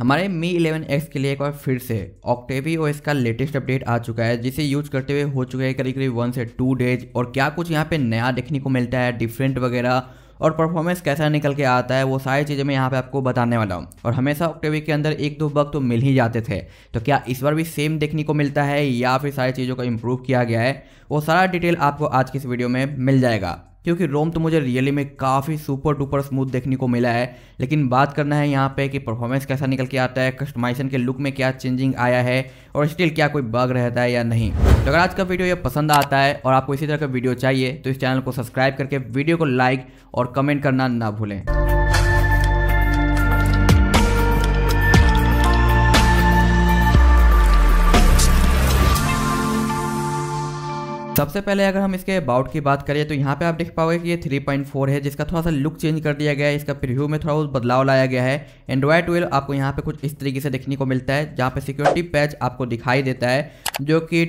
हमारे मी 11X के लिए एक बार फिर से ऑक्टेवी ओएस का लेटेस्ट अपडेट आ चुका है जिसे यूज करते हुए हो चुका है करीब करीब वन से टू डेज और क्या कुछ यहाँ पे नया देखने को मिलता है डिफरेंट वगैरह और परफॉर्मेंस कैसा निकल के आता है वो सारी चीज़ें मैं यहाँ पे आपको बताने वाला हूँ और हमेशा ऑक्टेवी के अंदर एक दो बग तो मिल ही जाते थे तो क्या इस बार भी सेम देखने को मिलता है या फिर सारी चीज़ों को इम्प्रूव किया गया है वो सारा डिटेल आपको आज की इस वीडियो में मिल जाएगा क्योंकि रोम तो मुझे रियली में काफ़ी सुपर डुपर स्मूथ देखने को मिला है लेकिन बात करना है यहाँ पे कि परफॉर्मेंस कैसा निकल के आता है कस्टमाइजेशन के लुक में क्या चेंजिंग आया है और स्टिल क्या कोई बग रहता है या नहीं तो अगर आज का वीडियो ये पसंद आता है और आपको इसी तरह का वीडियो चाहिए तो इस चैनल को सब्सक्राइब करके वीडियो को लाइक और कमेंट करना ना भूलें सबसे पहले अगर हम इसके अबाउट की बात करें तो यहाँ पे आप देख पाओगे कि ये 3.4 है जिसका थोड़ा सा लुक चेंज कर दिया गया है इसका प्रिव्यू में थोड़ा बहुत बदलाव लाया गया है एंड्रॉयड 12 आपको यहाँ पे कुछ इस तरीके से देखने को मिलता है जहाँ पे सिक्योरिटी पैच आपको दिखाई देता है जो कि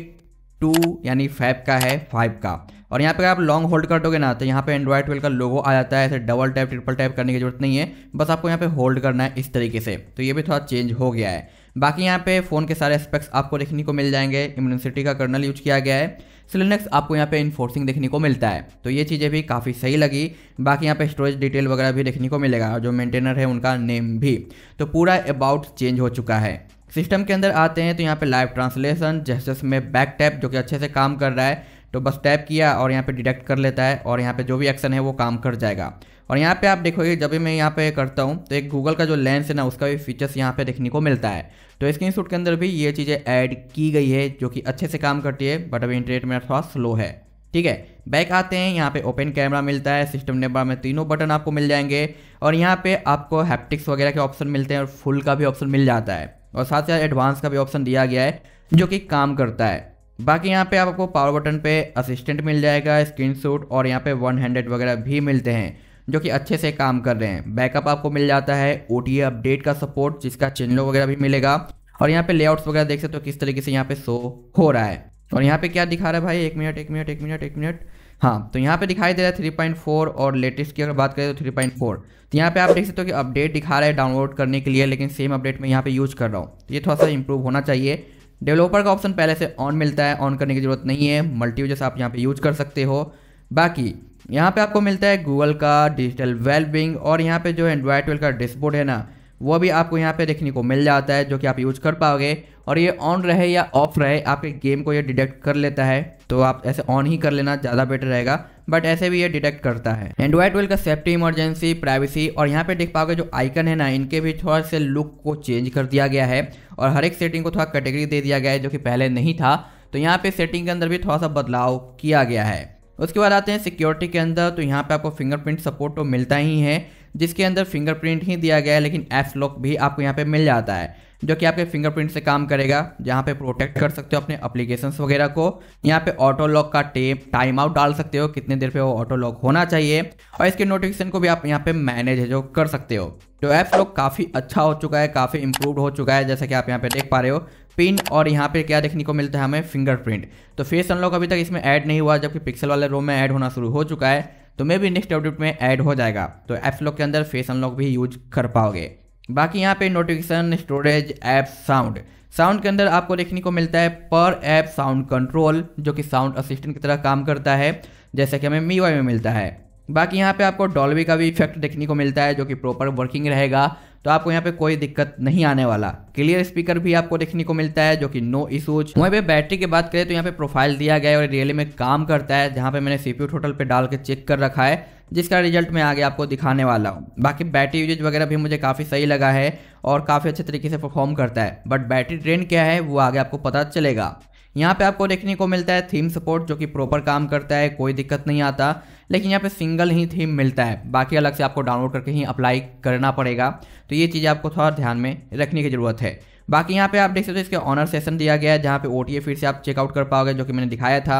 टू यानी फाइव का है फाइव का और यहाँ पे आप लॉन्ग होल्ड कर दोगे ना तो यहाँ पे एंड्रॉयड ट्वेल्व का लोगो आ जाता है ऐसे डबल टैप ट्रिपल टैप करने की जरूरत नहीं है बस आपको यहाँ पे होल्ड करना है इस तरीके से तो ये भी थोड़ा चेंज हो गया है बाकी यहाँ पे फ़ोन के सारे एस्पेक्ट्स आपको देखने को मिल जाएंगे इम्यूनिसिटी का कर्नल यूज किया गया है सिलिनक्स आपको यहाँ पे इन्फोर्सिंग देखने को मिलता है तो ये चीज़ें भी काफ़ी सही लगी बाकी यहाँ पे स्टोरेज डिटेल वगैरह भी देखने को मिलेगा जो मेंटेनर है उनका नेम भी तो पूरा अबाउट चेंज हो चुका है सिस्टम के अंदर आते हैं तो यहाँ पे लाइव ट्रांसलेशन जैसे में बैक टैप जो कि अच्छे से काम कर रहा है तो बस टैप किया और यहाँ पे डिटेक्ट कर लेता है और यहाँ पे जो भी एक्शन है वो काम कर जाएगा और यहाँ पे आप देखोगे जब भी मैं यहाँ पे करता हूँ तो एक गूगल का जो लेंस है ना उसका भी फीचर्स यहाँ पे देखने को मिलता है तो स्क्रीन शूट के अंदर भी ये चीज़ें ऐड की गई है जो कि अच्छे से काम करती है बट अभी इंटरनेट मेरा थोड़ा स्लो है ठीक है बैक आते हैं यहाँ पे ओपन कैमरा मिलता है सिस्टम नंबर में तीनों बटन आपको मिल जाएंगे और यहाँ पे आपको हैप्टिक्स वगैरह के ऑप्शन मिलते हैं और फुल का भी ऑप्शन मिल जाता है और साथ ही साथ एडवांस का भी ऑप्शन दिया गया है जो कि काम करता है बाकी यहाँ पे आपको पावर बटन पे असिस्टेंट मिल जाएगा स्क्रीन शूट और यहाँ पे वन हंड्रेड वगैरह भी मिलते हैं जो कि अच्छे से काम कर रहे हैं बैकअप आपको मिल जाता है ओ अपडेट का सपोर्ट जिसका चैनलों वगैरह भी मिलेगा और यहाँ पे लेआउट्स वगैरह देख सकते हो तो किस तरीके से यहाँ पे शो हो रहा है और यहाँ पे क्या दिखा रहा है भाई एक मिनट एक मिनट एक मिनट एक मिनट हाँ तो यहाँ पे दिखाई दे रहा है थ्री पॉइंट फोर और लेटेस्ट की अगर बात करें तो थ्री पॉइंट फोर तो यहाँ पे आप देख सकते हो कि अपडेट दिखा रहा है डाउनलोड करने के लिए लेकिन सेम अपडेट में यहाँ पे यूज़ कर रहा हूँ तो ये थोड़ा सा इंप्रूव होना चाहिए डेवलपर का ऑप्शन पहले से ऑन मिलता है ऑन करने की ज़रूरत नहीं है मल्टी यूजर्स आप यहाँ पे यूज कर सकते हो बाकी यहाँ पे आपको मिलता है गूगल का डिजिटल वेलबिंग और यहाँ पे जो एंड्रॉयड ट्वेल्व का डिस्पोर्ट है ना वो भी आपको यहाँ पे देखने को मिल जाता है जो कि आप यूज कर पाओगे और ये ऑन रहे या ऑफ रहे आपके गेम को ये डिटेक्ट कर लेता है तो आप ऐसे ऑन ही कर लेना ज़्यादा बेटर रहेगा बट ऐसे भी ये डिटेक्ट करता है एंड्रॉइड ट्वेल्व का सेफ्टी इमरजेंसी प्राइवेसी और यहाँ पे देख पाओगे जो आइकन है ना इनके भी थोड़ा से लुक को चेंज कर दिया गया है और हर एक सेटिंग को थोड़ा कैटेगरी दे दिया गया है जो कि पहले नहीं था तो यहाँ पे सेटिंग के अंदर भी थोड़ा सा बदलाव किया गया है उसके बाद आते हैं सिक्योरिटी के अंदर तो यहाँ पे आपको फिंगरप्रिंट सपोर्ट तो मिलता ही है जिसके अंदर फिंगरप्रिंट ही दिया गया है लेकिन एफ लॉक भी आपको यहाँ पे मिल जाता है जो कि आपके फिंगरप्रिंट से काम करेगा जहाँ पे प्रोटेक्ट कर सकते हो अपने अप्लीकेशन वगैरह को यहाँ पे ऑटो लॉक का टेप टाइम आउट डाल सकते हो कितने देर पे वो ऑटो लॉक होना चाहिए और इसके नोटिफिकेशन को भी आप यहाँ पे मैनेज है जो कर सकते हो तो ऐप लोग काफ़ी अच्छा हो चुका है काफ़ी इंप्रूव हो चुका है जैसा कि आप यहाँ पे देख पा रहे हो पिन और यहाँ पे क्या देखने को मिलता है हमें फिंगरप्रिंट तो फेस अनलॉक अभी तक इसमें ऐड नहीं हुआ जबकि पिक्सल वाले रोम में ऐड होना शुरू हो चुका है तो मे भी नेक्स्ट अपडेट में ऐड हो जाएगा तो ऐप लॉक के अंदर फेस अनलॉक भी यूज कर पाओगे बाकी यहाँ पे notification storage app sound sound के अंदर आपको देखने को मिलता है पर ऐप साउंड कंट्रोल जो कि साउंड असिस्टेंट की तरह काम करता है जैसे कि हमें मी में मिलता है बाकी यहाँ पे आपको डॉल्वी का भी इफेक्ट देखने को मिलता है जो कि प्रॉपर वर्किंग रहेगा तो आपको यहाँ पे कोई दिक्कत नहीं आने वाला क्लियर स्पीकर भी आपको देखने को मिलता है जो कि नो इशूज वहीं पे बैटरी की बात करें तो यहाँ पे प्रोफाइल दिया गया है और रियली में काम करता है जहाँ पे मैंने सीपीयू टोटल पे डाल के चेक कर रखा है जिसका रिजल्ट मैं आगे आपको दिखाने वाला हूँ बाकी बैटरी यूजेज वगैरह भी मुझे काफ़ी सही लगा है और काफ़ी अच्छे तरीके से परफॉर्म करता है बट बैटरी ट्रेन क्या है वो आगे आपको पता चलेगा यहाँ पे आपको देखने को मिलता है थीम सपोर्ट जो कि प्रॉपर काम करता है कोई दिक्कत नहीं आता लेकिन यहाँ पे सिंगल ही थीम मिलता है बाकी अलग से आपको डाउनलोड करके ही अप्लाई करना पड़ेगा तो ये चीज़ आपको थोड़ा ध्यान में रखने की ज़रूरत है बाकी यहाँ पे आप देख सकते हो इसके ऑनर सेशन दिया गया है जहाँ पे ओ फिर से आप चेकआउट कर पाओगे जो कि मैंने दिखाया था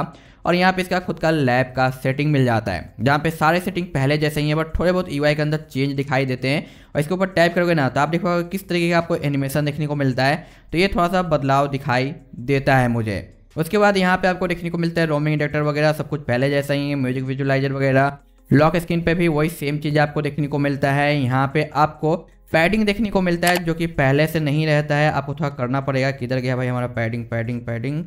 और यहाँ पे इसका खुद का लैब का सेटिंग मिल जाता है जहाँ पे सारे सेटिंग पहले जैसे ही है बट थोड़े बहुत ई e के अंदर चेंज दिखाई देते हैं और इसके ऊपर टाइप करोगे ना तो आप देखोगे किस तरीके का आपको एनिमेशन देखने को मिलता है तो ये थोड़ा सा बदलाव दिखाई देता है मुझे उसके बाद यहाँ पे आपको देखने को मिलता है रोमिंग इंडक्टर वगैरह सब कुछ पहले जैसा ही है म्यूजिक विजुलाइजर वगैरह लॉक स्क्रीन पे भी वही सेम चीज़ आपको देखने को मिलता है यहाँ पे आपको पैडिंग देखने को मिलता है जो कि पहले से नहीं रहता है आपको थोड़ा करना पड़ेगा किधर गया भाई हमारा पैडिंग पैडिंग पैडिंग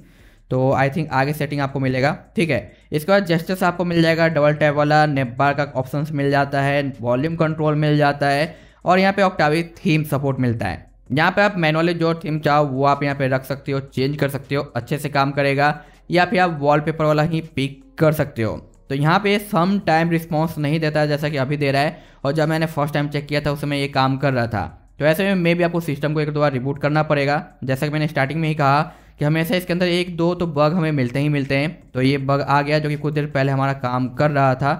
तो आई थिंक आगे सेटिंग आपको मिलेगा ठीक है इसके बाद जेस्टर्स आपको मिल जाएगा डबल टैप वाला नेबार का ऑप्शन मिल जाता है वॉल्यूम कंट्रोल मिल जाता है और यहाँ पे ऑक्टावी थीम सपोर्ट मिलता है यहाँ पे आप मैनुअली जो थीम चाहो वो आप यहाँ पे रख सकते हो चेंज कर सकते हो अच्छे से काम करेगा या फिर आप वॉलपेपर वाला ही पिक कर सकते हो तो यहाँ पे सम टाइम रिस्पॉन्स नहीं देता है जैसा कि अभी दे रहा है और जब मैंने फर्स्ट टाइम चेक किया था उस समय ये काम कर रहा था तो ऐसे में मे भी आपको सिस्टम को एक दो बार रिबूट करना पड़ेगा जैसा कि मैंने स्टार्टिंग में ही कहा कि हमेशा इसके अंदर एक दो तो बग हमें मिलते ही मिलते हैं तो ये बग आ गया जो कि कुछ देर पहले हमारा काम कर रहा था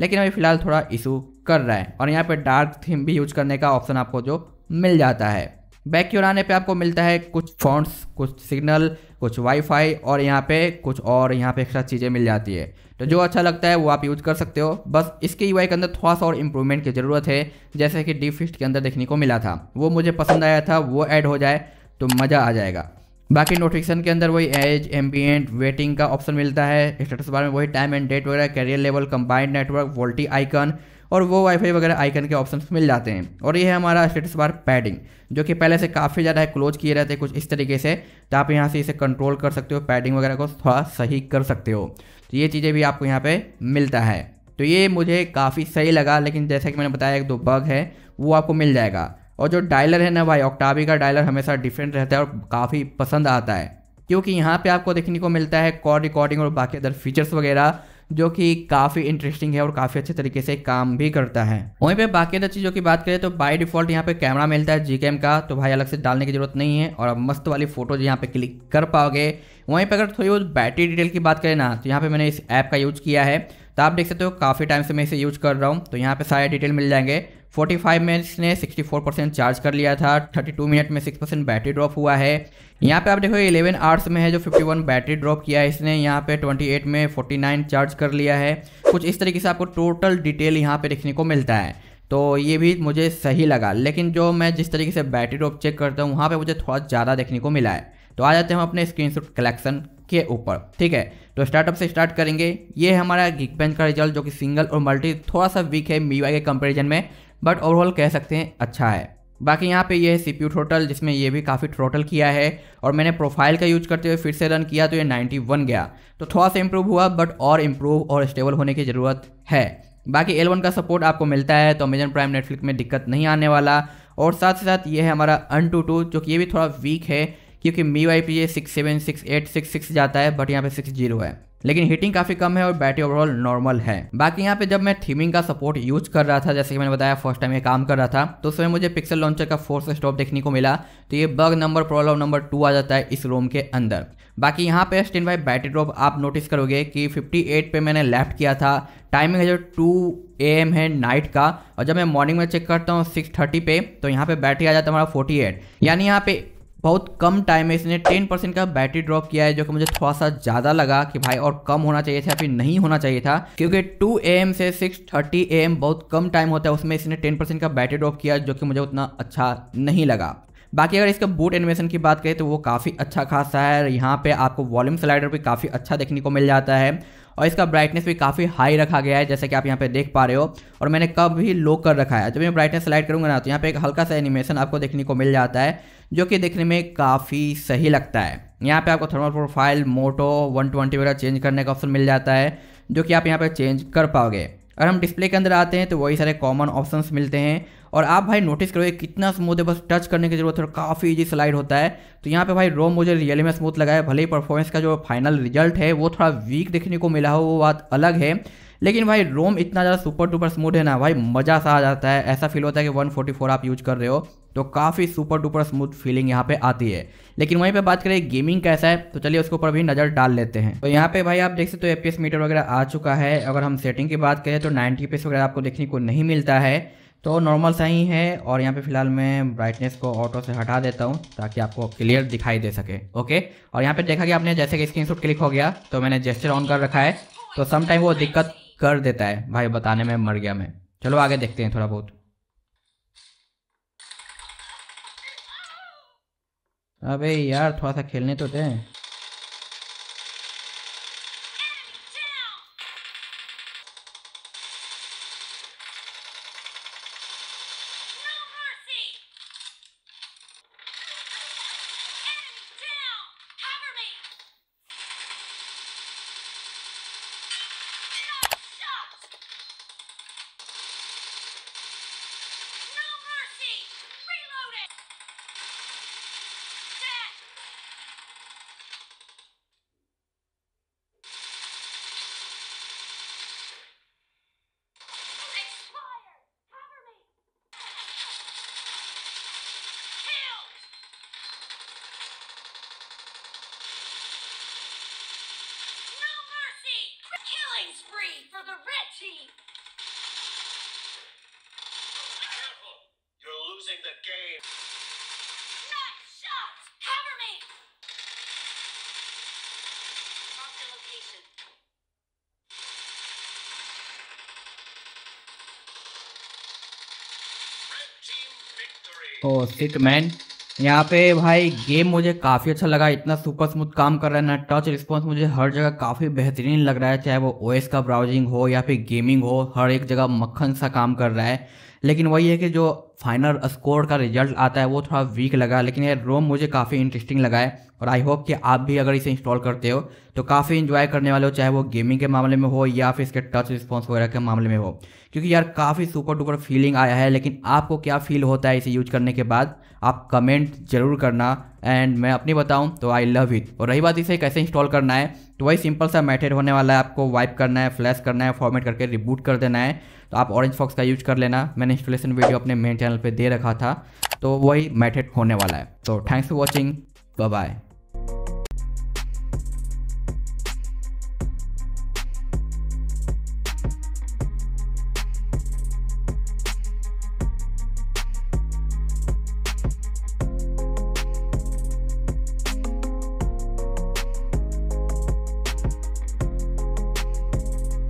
लेकिन अभी फ़िलहाल थोड़ा इशू कर रहा है और यहाँ पर डार्क थीम भी यूज करने का ऑप्शन आपको जो मिल जाता है बैक की ओर आने पर आपको मिलता है कुछ फोन्स कुछ सिग्नल कुछ वाईफाई और यहाँ पे कुछ और यहाँ पे एक्स्ट्रा चीज़ें मिल जाती है तो जो अच्छा लगता है वो आप यूज़ कर सकते हो बस इसके यू के अंदर थोड़ा सा और इम्प्रूवमेंट की ज़रूरत है जैसे कि डी फिस्ट के अंदर देखने को मिला था वो मुझे पसंद आया था वो ऐड हो जाए तो मज़ा आ जाएगा बाकी नोटिफिकेशन के अंदर वही एज एम्बियट वेटिंग का ऑप्शन मिलता है स्टेटस बार में वही टाइम एंड डेट वगैरह carrier level combined network VoLTE icon और वो वाईफाई वगैरह आइकन के ऑप्शन मिल जाते हैं और ये है हमारा स्टेटस बार पैडिंग जो कि पहले से काफ़ी ज़्यादा है क्लोज किए रहते हैं कुछ इस तरीके से तो आप यहाँ से इसे कंट्रोल कर सकते हो पैडिंग वगैरह को थोड़ा सही कर सकते हो तो ये चीज़ें भी आपको यहाँ पे मिलता है तो ये मुझे काफ़ी सही लगा लेकिन जैसा कि मैंने बताया एक दो बग है वो आपको मिल जाएगा और जो डायलर है ना भाई ऑक्टावी का डायलर हमेशा डिफरेंट रहता है और काफ़ी पसंद आता है क्योंकि यहाँ पे आपको देखने को मिलता है कॉल रिकॉर्डिंग और बाकी अदर फीचर्स वगैरह जो कि काफ़ी इंटरेस्टिंग है और काफ़ी अच्छे तरीके से काम भी करता है वहीं पे बाकी चीज़ों की बात करें तो बाय डिफॉल्ट यहाँ पे कैमरा मिलता है जी का तो भाई अलग से डालने की जरूरत नहीं है और अब मस्त वाली फोटोज यहाँ पे क्लिक कर पाओगे वहीं पर अगर थोड़ी बहुत बैटरी डिटेल की बात करें ना तो यहाँ पे मैंने इस ऐप का यूज़ किया है तो आप देख सकते हो काफ़ी टाइम से मैं इसे यूज़ कर रहा हूँ तो यहाँ पे सारे डिटेल मिल जाएंगे फोर्टी फाइव में इसने फोर परसेंट चार्ज कर लिया था थर्टी टू मिनट में सिक्स परसेंट बैटरी ड्रॉप हुआ है यहाँ पे आप देखो इलेवन आवर्स में है जो फिफ्टी वन बैटरी ड्रॉप किया है इसने यहाँ पे एट में नाइन चार्ज कर लिया है कुछ इस तरीके से आपको टोटल डिटेल यहाँ पे देखने को मिलता है तो ये भी मुझे सही लगा लेकिन जो मैं जिस तरीके से बैटरी ड्रॉप चेक करता हूँ वहाँ पर मुझे थोड़ा ज़्यादा देखने को मिला है तो आ जाते हैं हम अपने स्क्रीनशॉट कलेक्शन के ऊपर ठीक है तो स्टार्टअप से स्टार्ट करेंगे ये हमारा गिग बेंच का रिजल्ट जो कि सिंगल और मल्टी थोड़ा सा वीक है मीवाई के कंपेरिजन में बट ओवरऑल कह सकते हैं अच्छा है बाकी यहाँ पे ये है सी पी टोटल जिसमें ये भी काफ़ी टोटल किया है और मैंने प्रोफाइल का यूज करते हुए फिर से रन किया तो ये 91 गया तो थोड़ा सा इम्प्रूव हुआ बट और इम्प्रूव और स्टेबल होने की ज़रूरत है बाकी एल वन का सपोर्ट आपको मिलता है तो अमेजन प्राइम नेटफ्लिक्स में दिक्कत नहीं आने वाला और साथ ही साथ ये है हमारा अन टू टू जो कि ये भी थोड़ा वीक है क्योंकि मी वाई पी ये six seven six eight six six जाता है बट यहाँ पर सिक्स जीरो है लेकिन हीटिंग काफी कम है और बैटरी ओवरऑल नॉर्मल है बाकी यहाँ पे जब मैं थीमिंग का सपोर्ट यूज कर रहा था जैसे कि मैंने बताया फर्स्ट टाइम ये काम कर रहा था तो उसमें मुझे पिक्सल लॉन्चर का फोर्स स्टॉप देखने को मिला तो ये bug number problem number two आ जाता है इस रोम के अंदर बाकी यहाँ पे स्टेन बाई बैटरी ड्रॉप आप नोटिस करोगे कि 58 पे मैंने लेफ्ट किया था टाइमिंग है जो टू ए एम है नाइट का और जब मैं मॉर्निंग में चेक करता हूँ 6:30 पे तो यहाँ पे बैटरी आ जाता है हमारा 48 यानी यहाँ पे बहुत कम टाइम में इसने टेन परसेंट का बैटरी ड्रॉप किया है जो कि मुझे थोड़ा सा ज़्यादा लगा कि भाई और कम होना चाहिए था या फिर नहीं होना चाहिए था क्योंकि 2 एम से 6:30 एम बहुत कम टाइम होता है उसमें इसने 10 परसेंट का बैटरी ड्रॉप किया जो कि मुझे उतना अच्छा नहीं लगा बाकी अगर इसका बूट एनिमेशन की बात करें तो वो काफ़ी अच्छा खासा है यहाँ पे आपको वॉल्यूम स्लाइडर भी काफ़ी अच्छा देखने को मिल जाता है और इसका ब्राइटनेस भी काफ़ी हाई रखा गया है जैसे कि आप यहाँ पे देख पा रहे हो और मैंने कब भी लो कर रखा है जब मैं ब्राइटनेस स्लाइड करूँगा ना तो यहाँ पे एक हल्का सा एनिमेशन आपको देखने को मिल जाता है जो कि देखने में काफ़ी सही लगता है यहाँ पे आपको थर्मल प्रोफाइल मोटो 120 वगैरह चेंज करने का ऑप्शन मिल जाता है जो कि आप यहाँ पर चेंज कर पाओगे अगर हम डिस्प्ले के अंदर आते हैं तो वही सारे कॉमन ऑप्शंस मिलते हैं और आप भाई नोटिस करो कितना स्मूथ है बस टच करने की जरूरत है काफ़ी ईजी स्लाइड होता है तो यहाँ पे भाई रोम मुझे रियली में स्मूथ लगा है भले ही परफॉर्मेंस का जो फाइनल रिजल्ट है वो थोड़ा वीक देखने को मिला हो वो बात अलग है लेकिन भाई रोम इतना ज़्यादा सुपर डुपर स्मूथ है ना भाई मज़ा सा आ जाता है ऐसा फील होता है कि वन आप यूज कर रहे हो तो काफ़ी सुपर डुपर स्मूथ फीलिंग यहाँ पे आती है लेकिन वहीं पे बात करें गेमिंग कैसा है तो चलिए उसके ऊपर भी नज़र डाल लेते हैं तो यहाँ पे भाई आप देख सकते हो तो एफ मीटर वगैरह आ चुका है अगर हम सेटिंग की बात करें तो नाइन्टी पीस वगैरह आपको देखने को नहीं मिलता है तो नॉर्मल सा ही है और यहाँ पे फिलहाल मैं ब्राइटनेस को ऑटो से हटा देता हूँ ताकि आपको क्लियर दिखाई दे सके ओके और यहाँ पे देखा कि आपने जैसे कि स्क्रीन क्लिक हो गया तो मैंने जेस्टर ऑन कर रखा है तो सम टाइम वो दिक्कत कर देता है भाई बताने में मर गया मैं चलो आगे देखते हैं थोड़ा बहुत अबे यार थोड़ा सा खेलने तो दें Be careful! You're losing the game! Nice shot! Cover me! Mark the location. Red team victory! Oh, sick man! यहाँ पे भाई गेम मुझे काफ़ी अच्छा लगा इतना सुपर स्मूथ काम कर रहा है ना टच रिस्पॉन्स मुझे हर जगह काफ़ी बेहतरीन लग रहा है चाहे वो ओएस का ब्राउजिंग हो या फिर गेमिंग हो हर एक जगह मक्खन सा काम कर रहा है लेकिन वही है कि जो फाइनल स्कोर का रिजल्ट आता है वो थोड़ा वीक लगा लेकिन ये रोम मुझे काफ़ी इंटरेस्टिंग लगा है और आई होप कि आप भी अगर इसे इंस्टॉल करते हो तो काफ़ी इन्जॉय करने वाले हो चाहे वो गेमिंग के मामले में हो या फिर इसके टच रिस्पॉन्स वगैरह के मामले में हो क्योंकि यार काफ़ी सुपर डुपर फीलिंग आया है लेकिन आपको क्या फील होता है इसे यूज करने के बाद आप कमेंट जरूर करना एंड मैं अपनी बताऊँ तो आई लव इट और रही बात इसे कैसे इंस्टॉल करना है तो वही सिंपल सा मेथड होने वाला है आपको वाइप करना है फ्लैश करना है फॉर्मेट करके रिबूट कर देना है तो आप ऑरेंज फॉक्स का यूज कर लेना मैंने इंस्टॉलेशन वीडियो अपने मेन चैनल पर दे रखा था तो वही मैथड होने वाला है तो थैंक्स फॉर वॉचिंग बाय